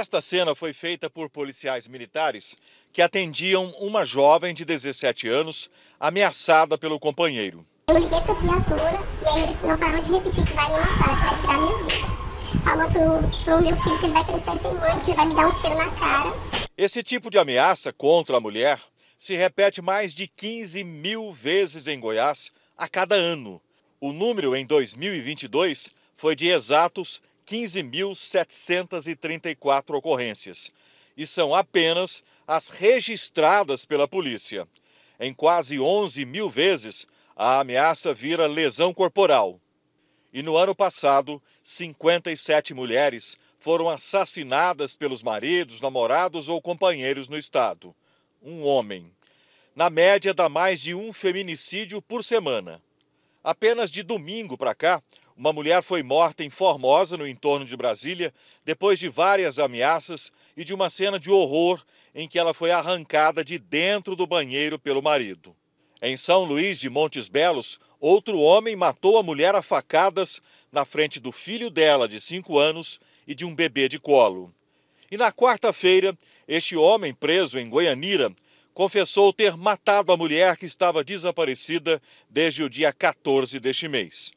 Esta cena foi feita por policiais militares que atendiam uma jovem de 17 anos ameaçada pelo companheiro. Eu liguei para a viatura e ele não parou de repetir que vai me matar, que vai tirar minha vida. Falou pro, pro meu filho que ele vai crescer sem mãe, que ele vai me dar um tiro na cara. Esse tipo de ameaça contra a mulher se repete mais de 15 mil vezes em Goiás a cada ano. O número em 2022 foi de exatos 15.734 ocorrências, e são apenas as registradas pela polícia. Em quase 11 mil vezes, a ameaça vira lesão corporal. E no ano passado, 57 mulheres foram assassinadas pelos maridos, namorados ou companheiros no estado. Um homem. Na média, dá mais de um feminicídio por semana. Apenas de domingo para cá, uma mulher foi morta em Formosa, no entorno de Brasília, depois de várias ameaças e de uma cena de horror em que ela foi arrancada de dentro do banheiro pelo marido. Em São Luís de Montes Belos, outro homem matou a mulher a facadas na frente do filho dela, de 5 anos, e de um bebê de colo. E na quarta-feira, este homem preso em Goianira confessou ter matado a mulher que estava desaparecida desde o dia 14 deste mês.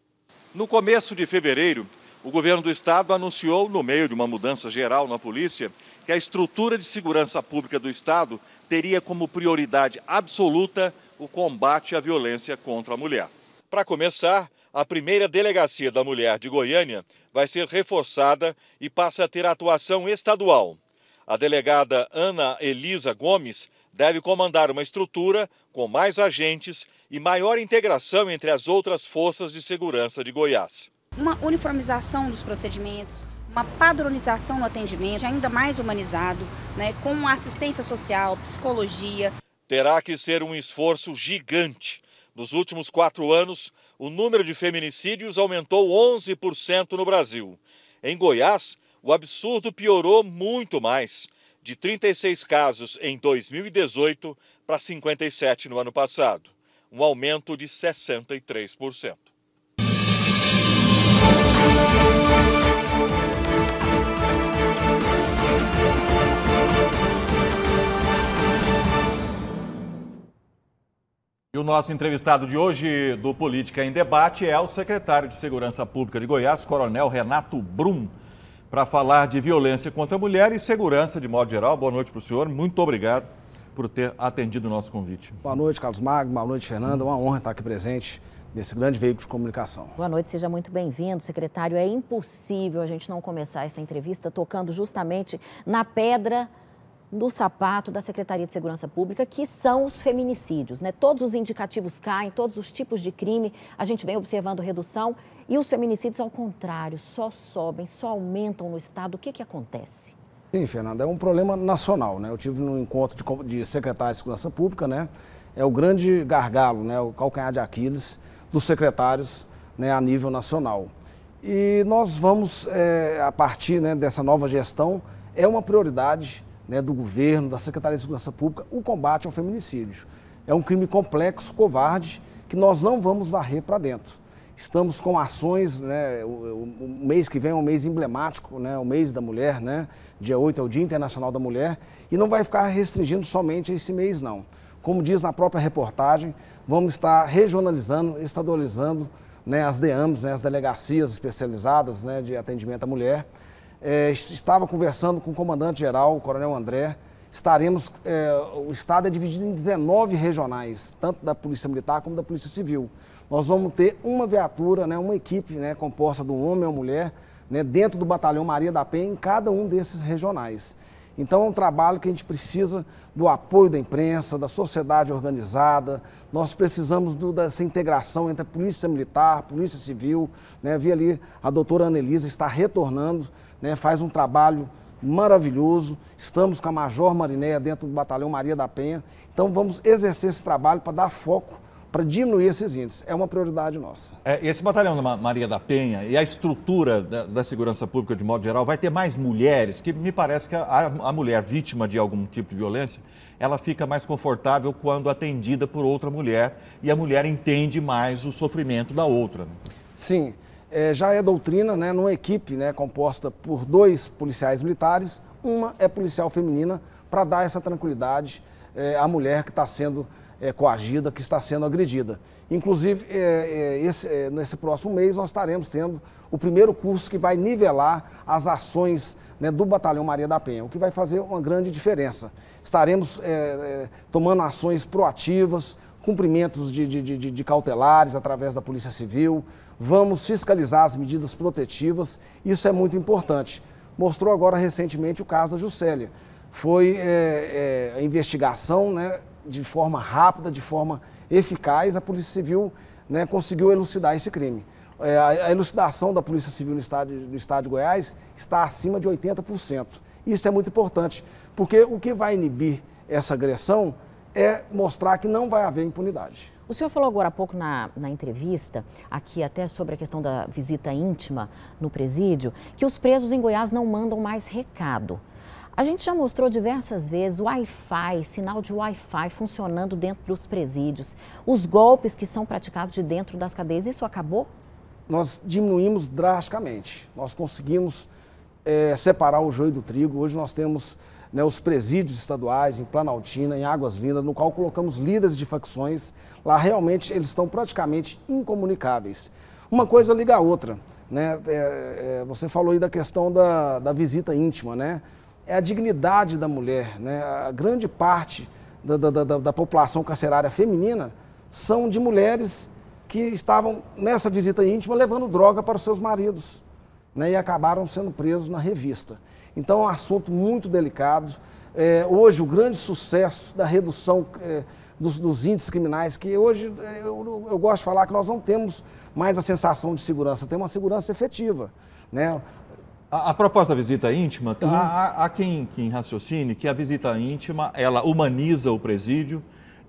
No começo de fevereiro, o governo do estado anunciou, no meio de uma mudança geral na polícia, que a estrutura de segurança pública do estado teria como prioridade absoluta o combate à violência contra a mulher. Para começar, a primeira delegacia da mulher de Goiânia vai ser reforçada e passa a ter atuação estadual. A delegada Ana Elisa Gomes deve comandar uma estrutura com mais agentes e maior integração entre as outras forças de segurança de Goiás. Uma uniformização dos procedimentos, uma padronização no atendimento, ainda mais humanizado, né, com assistência social, psicologia. Terá que ser um esforço gigante. Nos últimos quatro anos, o número de feminicídios aumentou 11% no Brasil. Em Goiás, o absurdo piorou muito mais de 36 casos em 2018 para 57 no ano passado, um aumento de 63%. E o nosso entrevistado de hoje do Política em Debate é o secretário de Segurança Pública de Goiás, Coronel Renato Brum para falar de violência contra a mulher e segurança de modo geral. Boa noite para o senhor, muito obrigado por ter atendido o nosso convite. Boa noite, Carlos Magno, boa noite, Fernanda. Uma honra estar aqui presente nesse grande veículo de comunicação. Boa noite, seja muito bem-vindo, secretário. É impossível a gente não começar essa entrevista tocando justamente na pedra do sapato da Secretaria de Segurança Pública, que são os feminicídios. Né? Todos os indicativos caem, todos os tipos de crime, a gente vem observando redução e os feminicídios, ao contrário, só sobem, só aumentam no Estado. O que, que acontece? Sim, Fernanda, é um problema nacional. Né? Eu tive um encontro de, de secretários de Segurança Pública, né? é o grande gargalo, né? o calcanhar de Aquiles dos secretários né? a nível nacional. E nós vamos, é, a partir né, dessa nova gestão, é uma prioridade né, do governo, da Secretaria de Segurança Pública, o combate ao feminicídio. É um crime complexo, covarde, que nós não vamos varrer para dentro. Estamos com ações, né, o, o, mês que vem é um mês emblemático, né, o mês da mulher, né, dia 8 é o Dia Internacional da Mulher, e não vai ficar restringindo somente a esse mês, não. Como diz na própria reportagem, vamos estar regionalizando, estadualizando né, as DEAMs, né, as delegacias especializadas né, de atendimento à mulher, é, estava conversando com o comandante-geral, o coronel André. Estaremos, é, o estado é dividido em 19 regionais, tanto da Polícia Militar como da Polícia Civil. Nós vamos ter uma viatura, né, uma equipe né, composta de um homem ou uma mulher, né, dentro do batalhão Maria da Penha, em cada um desses regionais. Então é um trabalho que a gente precisa do apoio da imprensa, da sociedade organizada. Nós precisamos do, dessa integração entre a polícia militar, a polícia civil. Né? Vi ali a doutora Anelisa está retornando né, faz um trabalho maravilhoso. Estamos com a Major Marinéia dentro do Batalhão Maria da Penha. Então vamos exercer esse trabalho para dar foco, para diminuir esses índices. É uma prioridade nossa. É, esse Batalhão da Maria da Penha e a estrutura da, da, segurança pública de modo geral vai ter mais mulheres, que me parece que a, a mulher vítima de algum tipo de violência, ela fica mais confortável quando atendida por outra mulher e a mulher entende mais o sofrimento da outra. Né? Sim. Sim é, já é doutrina né, numa equipe né, composta por dois policiais militares, uma é policial feminina, para dar essa tranquilidade é, à mulher que está sendo é, coagida, que está sendo agredida. Inclusive, é, é, esse, é, nesse próximo mês, nós estaremos tendo o primeiro curso que vai nivelar as ações né, do Batalhão Maria da Penha, o que vai fazer uma grande diferença. Estaremos tomando ações proativas, cumprimentos de, de, de, de, cautelares através da Polícia Civil, vamos fiscalizar as medidas protetivas, isso é muito importante. Mostrou agora recentemente o caso da Juscelia. Foi é, é, a investigação né, de forma rápida, de forma eficaz, a Polícia Civil né, conseguiu elucidar esse crime. É, a elucidação da Polícia Civil no estado, no estado de Goiás está acima de 80%. Isso é muito importante, porque o que vai inibir essa agressão é mostrar que não vai haver impunidade. O senhor falou agora há pouco na, na, entrevista, aqui até sobre a questão da visita íntima no presídio, que os presos em Goiás não mandam mais recado. A gente já mostrou diversas vezes o Wi-Fi, sinal de Wi-Fi funcionando dentro dos presídios, os golpes que são praticados de dentro das cadeias. Isso acabou? Nós diminuímos drasticamente. Nós conseguimos é, separar o joio do trigo. Hoje nós temos né, os presídios estaduais em Planaltina, em Águas Lindas, no qual colocamos líderes de facções. Lá realmente eles estão praticamente incomunicáveis. Uma coisa liga a outra. Né? É, é, você falou aí da questão da, da visita íntima, né? É a dignidade da mulher, né? A grande parte da, da, da, da população carcerária feminina são de mulheres que estavam nessa visita íntima levando droga para os seus maridos né, e acabaram sendo presos na revista. Então é um assunto muito delicado. É, hoje, o grande sucesso da redução é, dos, dos, índices criminais, que hoje é, eu, eu, gosto de falar que nós não temos mais a sensação de segurança, temos uma segurança efetiva. Né? A, a da visita íntima, uhum. há, há quem, quem raciocine que a visita íntima ela humaniza o presídio,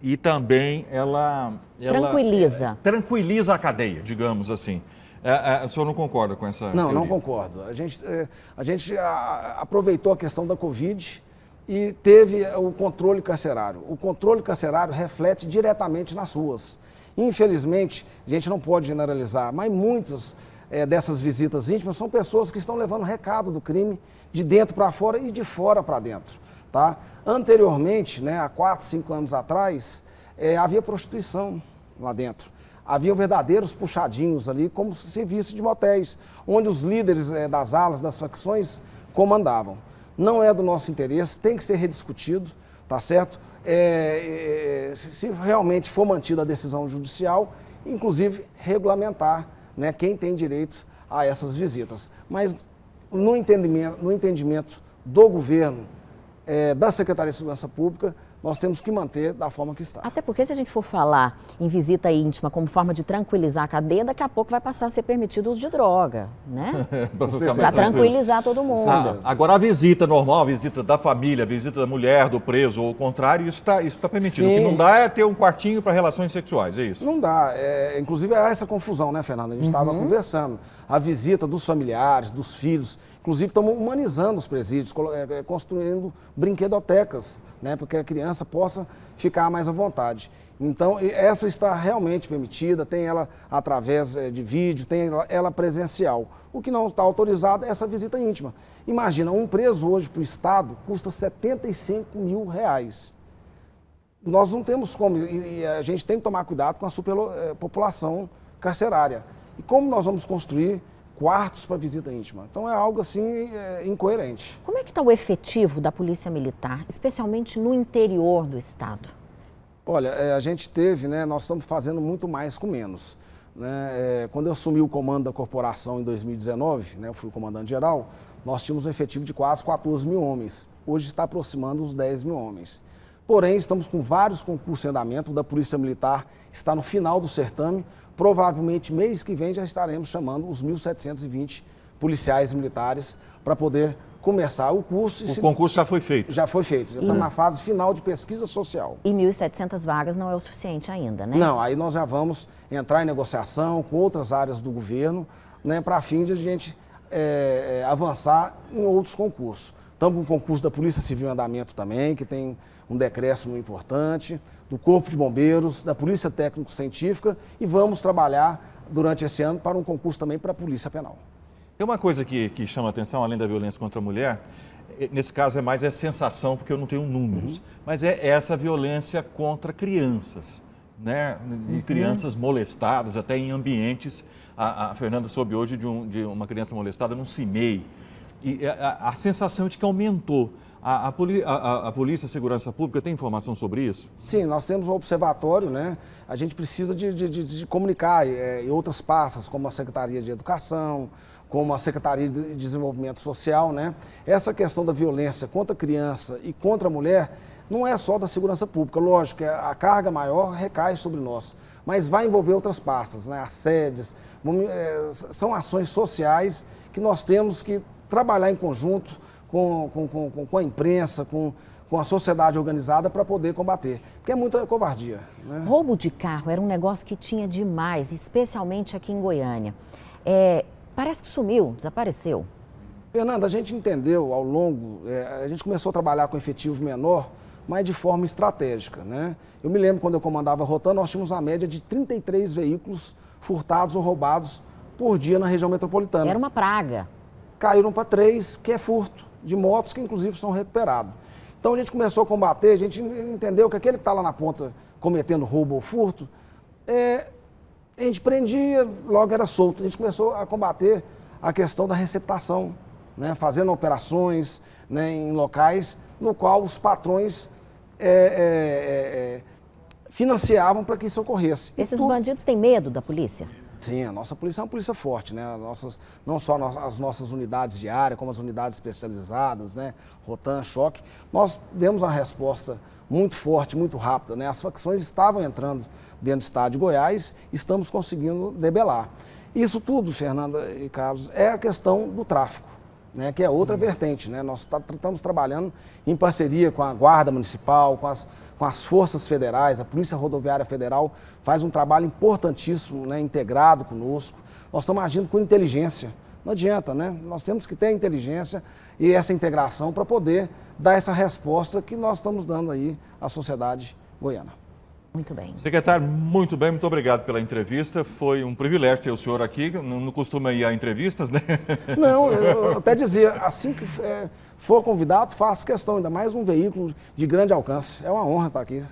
e também ela, ela, tranquiliza é, tranquiliza a cadeia, digamos assim. É, é, o senhor não concorda com essa. Não, teoria? não concordo. A gente, é, a gente aproveitou a questão da Covid e teve o controle carcerário. O controle carcerário reflete diretamente nas ruas. Infelizmente, a gente não pode generalizar, mas muitas é, dessas visitas íntimas são pessoas que estão levando recado do crime de dentro para fora e de fora para dentro. Tá? Anteriormente, né, há 4, 5 anos atrás, é, havia prostituição lá dentro. Havia verdadeiros puxadinhos ali, como se servisse de motéis, onde os líderes é, das alas, das facções, comandavam. Não é do nosso interesse, tem que ser rediscutido, tá certo? É, é, se realmente for mantida a decisão judicial, inclusive regulamentar né, quem tem direito a essas visitas. Mas no entendimento, no entendimento do governo, é, da Secretaria de Segurança Pública, nós temos que manter da forma que está. Até porque se a gente for falar em visita íntima como forma de tranquilizar a cadeia, daqui a pouco vai passar a ser permitido o uso de droga, né? Para tranquilizar todo mundo. Ah, agora a visita normal, a visita da família, a visita da mulher, do preso ou o contrário, isso está isso tá permitido. Sim. O que não dá é ter um quartinho para relações sexuais, é isso? Não dá. É, inclusive há essa confusão, né, Fernanda? A gente estava uhum. conversando. A visita dos familiares, dos filhos, Inclusive, estamos humanizando os presídios, eh, eh, construindo brinquedotecas, né, para que a criança possa ficar mais à vontade. Então, essa está realmente permitida, tem ela através eh, de vídeo, tem ela presencial. O que não está autorizado é essa visita íntima. Imagina, um preso hoje para o Estado custa 75 mil reais nós não temos como, e, a gente tem que tomar cuidado com a superpopulação carcerária. E como nós vamos construir quartos para visita íntima. Então é algo assim é, incoerente. Como é que está o efetivo da Polícia Militar, especialmente no interior do estado? Olha, é, a gente teve, né? Nós estamos fazendo muito mais com menos. Né, é, quando eu assumi o comando da corporação em 2019, né, eu fui o comandante geral, nós tínhamos um efetivo de quase 14 mil homens. Hoje está aproximando os 10 mil homens. Porém, estamos com vários concursos em andamento, o da Polícia Militar está no final do certame provavelmente mês que vem já estaremos chamando os 1.720 policiais militares para poder começar o curso. o concurso já foi feito. Já foi feito, já e... Tá na fase final de pesquisa social. E 1.700 vagas não é o suficiente ainda, né? Não, aí nós já vamos entrar em negociação com outras áreas do governo, né, para fim de a gente é, avançar em outros concursos. Estamos com o concurso da Polícia Civil em andamento também, que tem um decréscimo importante, do Corpo de Bombeiros, da Polícia Técnico-Científica e vamos trabalhar durante esse ano para um concurso também para a Polícia Penal. Tem uma coisa que, que chama atenção, além da violência contra a mulher, é, nesse caso é mais essa é sensação, porque eu não tenho números, uhum. mas é, é essa violência contra crianças, né? De uhum. crianças molestadas, até em ambientes. A, a Fernanda soube hoje de, um, de uma criança molestada num CIMEI e é, a, a sensação de que aumentou. A, a, a, a, Polícia Segurança Pública tem informação sobre isso? Sim, nós temos um observatório, né? A gente precisa de, de, de, de comunicar é, em outras pastas, como a Secretaria de Educação, como a Secretaria de Desenvolvimento Social, né? Essa questão da violência contra a criança e contra a mulher não é só da segurança pública, lógico, a carga maior recai sobre nós, mas vai envolver outras pastas, né? as é, sedes, são ações sociais que nós temos que trabalhar em conjunto com, com, com, com a imprensa, com, com a sociedade organizada para poder combater, porque é muita covardia. Né? Roubo de carro era um negócio que tinha demais, especialmente aqui em Goiânia. É, parece que sumiu, desapareceu. Fernanda, a gente entendeu ao longo, é, a gente começou a trabalhar com efetivo menor, mas de forma estratégica. Né? Eu me lembro quando eu comandava Rotan, nós tínhamos uma média de 33 veículos furtados ou roubados por dia na região metropolitana. Era uma praga caíram para três, que é furto de motos, que inclusive são recuperados. Então a gente começou a combater, a gente entendeu que aquele que está lá na ponta cometendo roubo ou furto, é, a gente prendia, logo era solto. A gente começou a combater a questão da receptação, né, fazendo operações né, em locais no qual os patrões é, é, é, é financiavam para que isso ocorresse. Esses tu... bandidos têm medo da polícia? Sim, a nossa polícia é uma polícia forte, né? Nossas, não só as nossas unidades de área, como as unidades especializadas, né? Rotan, Choque. Nós demos uma resposta muito forte, muito rápida, né? As facções estavam entrando dentro do estado de Goiás, estamos conseguindo debelar. Isso tudo, Fernanda e Carlos, é a questão do tráfico, né? Que é outra uhum. vertente, né? Nós estamos tá, trabalhando em parceria com a Guarda Municipal, com as com as forças federais, a Polícia Rodoviária Federal faz um trabalho importantíssimo, né, integrado conosco. Nós estamos agindo com inteligência. Não adianta, né? Nós temos que ter a inteligência e essa integração para poder dar essa resposta que nós estamos dando aí à sociedade goiana. Muito bem. Secretário, muito bem, muito obrigado pela entrevista. Foi um privilégio ter o senhor aqui. Não, não costuma ir a entrevistas, né? Não, eu até dizia, assim que é, for convidado, faço questão, ainda mais um veículo de grande alcance. É uma honra estar aqui.